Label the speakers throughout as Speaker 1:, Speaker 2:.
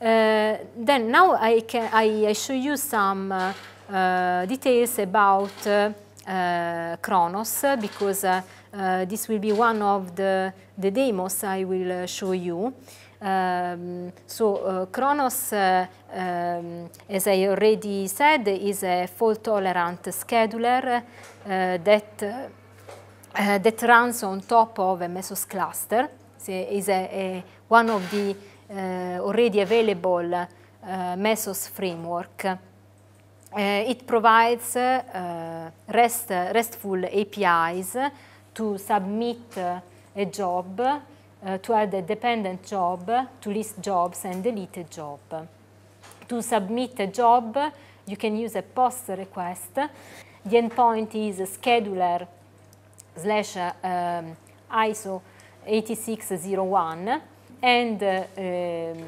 Speaker 1: Uh, then now I, can, I, I show you some uh, uh, details about Kronos because this will be one of the, the demos I will show you. Um, so uh, Kronos, uh, um, as I already said, is a fault-tolerant scheduler uh, that, that runs on top of a Mesos cluster. So is a, a, one of the Eh, already available eh, MESOS framework. Eh, it provides REST, RESTful APIs to submit a job, to add a dependent job, to list jobs and delete a job. To submit a job, you can use a POST request. The endpoint is scheduler slash um, ISO 8601 and ehm,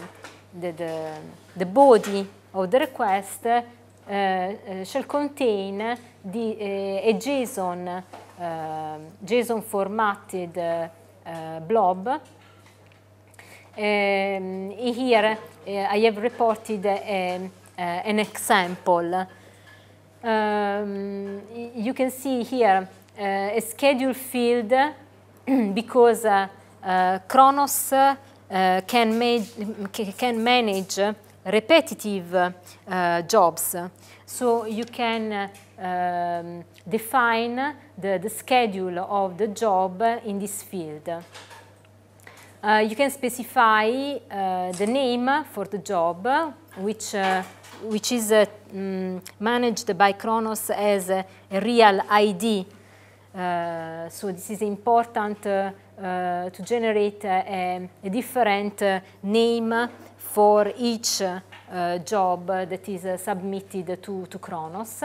Speaker 1: the, the, the body of the request uh, uh, shall contain the, uh, a JSON, ehm, JSON formatted blob. Um, here I have reported a, an example. Um, you can see here a schedule field because Kronos Eh, can, ma can manage repetitive eh, jobs. So you can um, define the, the, schedule of the job in this field. Uh, you can specify uh, the name for the job, which, uh, which is mm, managed by Kronos as a, a real ID. so this is important Eh, to generate a, eh, a, different eh, name for each job that is submitted to, to Kronos.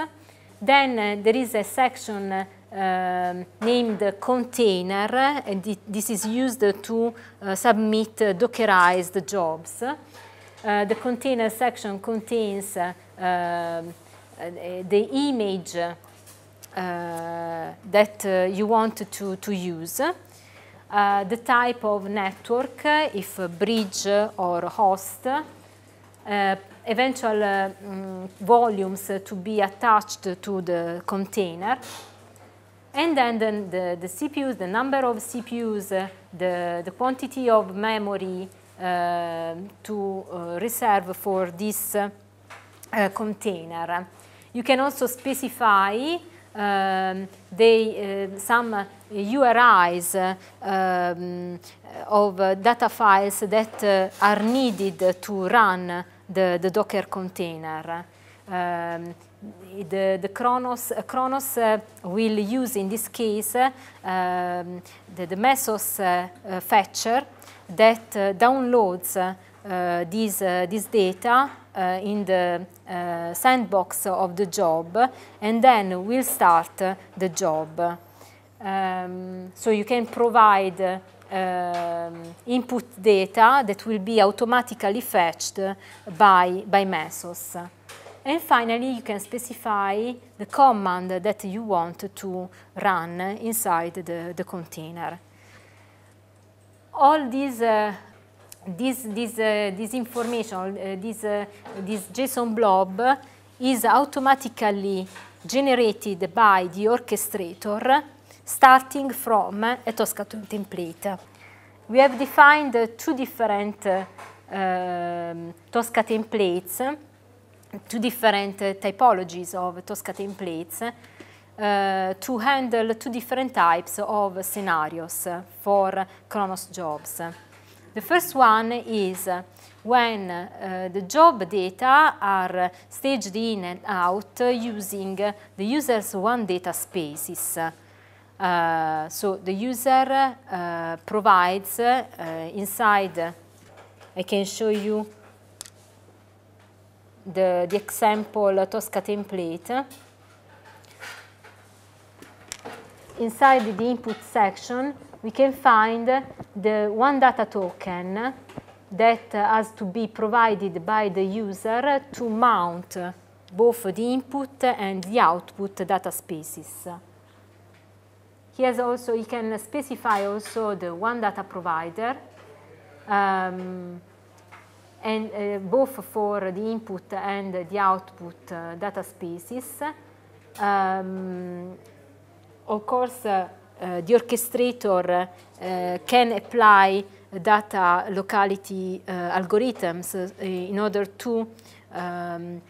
Speaker 1: Then there is a section named container, and this is used to uh, submit uh, Dockerized jobs. Uh, the container section contains the image that you want to, to use. Uh, the type of network, uh, if bridge or host, uh, eventual um, volumes to be attached to the container, and then the, the, CPUs, the number of CPUs, the, the quantity of memory uh, to uh, reserve for this uh, container. You can also specify um, they, uh, some uh, URIs um, of data files that uh, are needed to run the, the Docker container. Um, the, the Kronos, uh, Kronos uh, will use in this case uh, um, the, the, Mesos uh, uh, fetcher that downloads this, this data uh, in the uh, sandbox of the job and then we'll start the job. Um, so you can provide um, input data that will be automatically fetched by, by Mesos. And finally, you can specify the command that you want to run inside the, the container. All these uh, this, this, uh, this information, uh, this, uh, this JSON blob is automatically generated by the orchestrator starting from a TOSCA template. We have defined two different um, Tosca templates, two different typologies of Tosca templates uh, to handle two different types of scenarios for Chronos jobs. The first one is uh, when uh, the job data are staged in and out using the user's one data spaces. Uh, so the user uh, provides uh, inside, I can show you the, the example Tosca template. Inside the input section, we can find the one data token that has to be provided by the user to mount both the input and the output data spaces. He has also, he can specify also the one data provider um, and uh, both for the input and the output uh, data spaces. Um, of course, uh, the eh, orchestrator eh, can apply data locality eh, algorithms in order to um,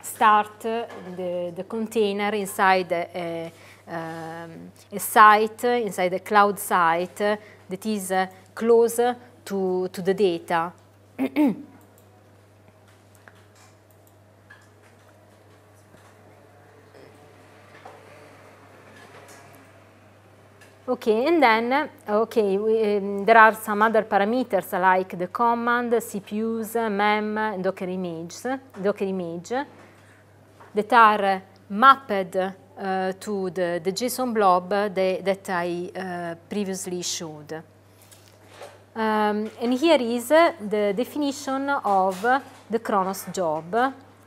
Speaker 1: start the, the, container inside a, a, ehm, a, site, inside a cloud site that is close to, to the data. Okay, and then, okay, we, um, there are some other parameters like the command, CPUs, MEM, Docker, images, Docker image that are mapped uh, to the, the, JSON blob that, that I uh, previously showed. Um, and here is the definition of the Kronos job.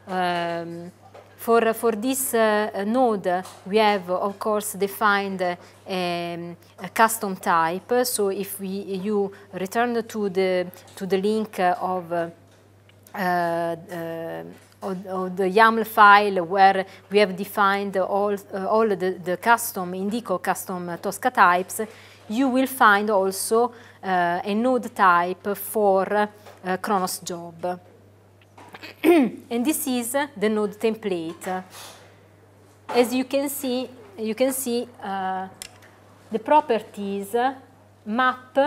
Speaker 1: Um, for, for this uh, node, we have, of course, defined um, a custom type. So if we, you return to the, to the link uh, uh, of the YAML file where we have defined all, uh, all the, the custom Indico custom Tosca types, you will find also uh, a node type for uh, Kronos job. and this is the node template. As you can see, you can see uh, the properties uh, map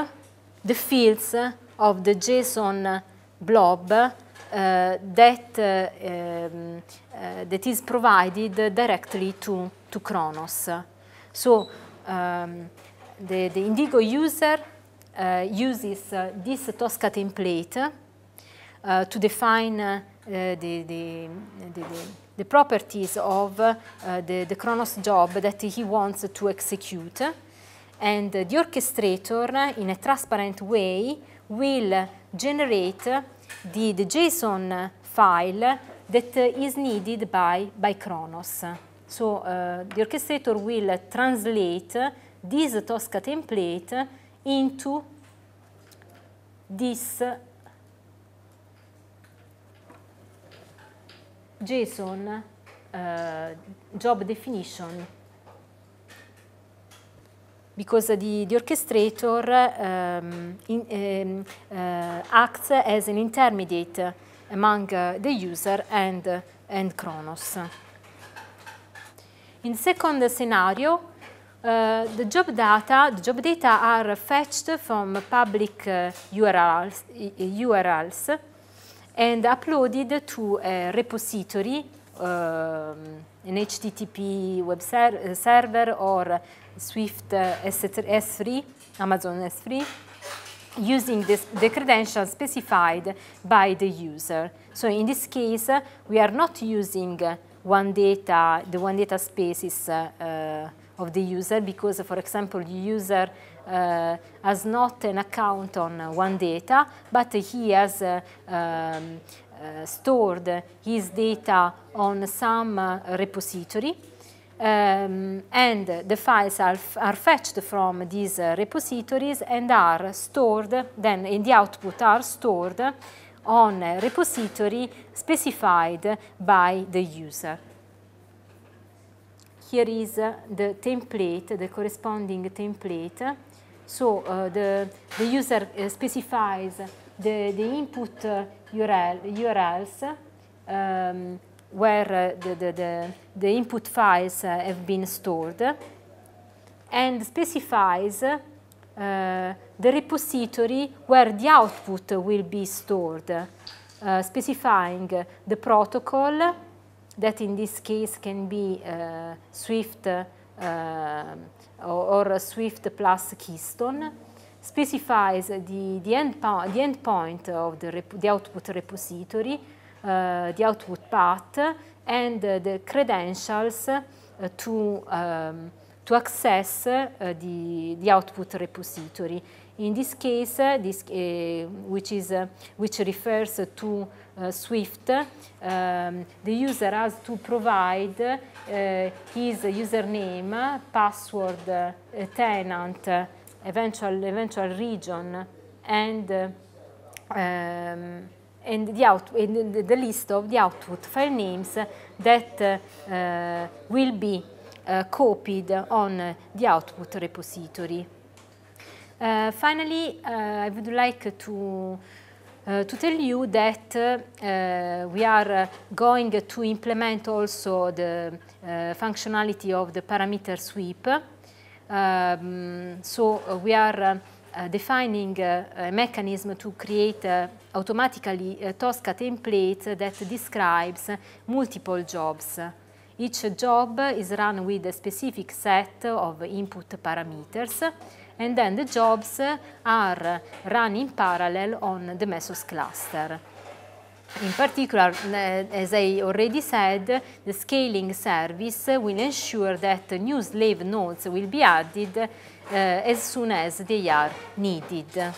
Speaker 1: the fields of the JSON blob uh, that, uh, um, uh, that is provided directly to, to Kronos. So um, the, the Indigo user uh, uses this Tosca template uh, to define uh, the, the, the, the, properties of uh, the, the Kronos job that he wants to execute. And the orchestrator, in a transparent way, will generate the, the JSON file that is needed by, by Kronos. So uh, the orchestrator will translate this Tosca template into this JSON uh, eh, job definition because the, the orchestrator um, in, um, uh, acts as an intermediate among uh, the user and, uh, and Kronos. In the second scenario, uh, the job data, the job data are fetched from public URLs, URLs and uploaded to a repository, um, an HTTP web ser uh, server or Swift uh, S3, Amazon S3, using this, the credentials specified by the user. So in this case, uh, we are not using uh, one data, the one data spaces uh, uh, of the user because, for example, the user uh, has not an account on uh, one data, but he has uh, um, stored his data on some repository. Um, and the files are, are fetched from these uh, repositories and are stored, then in the output are stored on a repository specified by the user. Here is uh, the template, the corresponding template so uh, the, the user uh, specifies the, the input URL, URLs um, where uh, the, the, the, the, input files have been stored and specifies uh, the repository where the output will be stored, uh, specifying the protocol that in this case can be uh, Swift Ehm, or, or Swift plus Keystone specifies the, the, end, the end point of the, the output repository, uh, the output path, and uh, the credentials uh, to um, to access the, eh, the output repository. In this case, eh, this, eh, which, is, which refers to Swift, um, the user has to provide his username, password, tenant, eventual, eventual region, and um, and the, out, and the list of the output file names that uh, will be Eh, copied on the output repository. Eh, finally, eh, I would like to uh, to tell you that uh, we are going to implement also the functionality of the parameter sweep. Um, so we are defining a mechanism to create automatically a Tosca template that describes multiple jobs. Each job is run with a specific set of input parameters and then the jobs are run in parallel on the Mesos cluster. In particular, eh, as I already said, the scaling service will ensure that new slave nodes will be added uh, as soon as they are needed.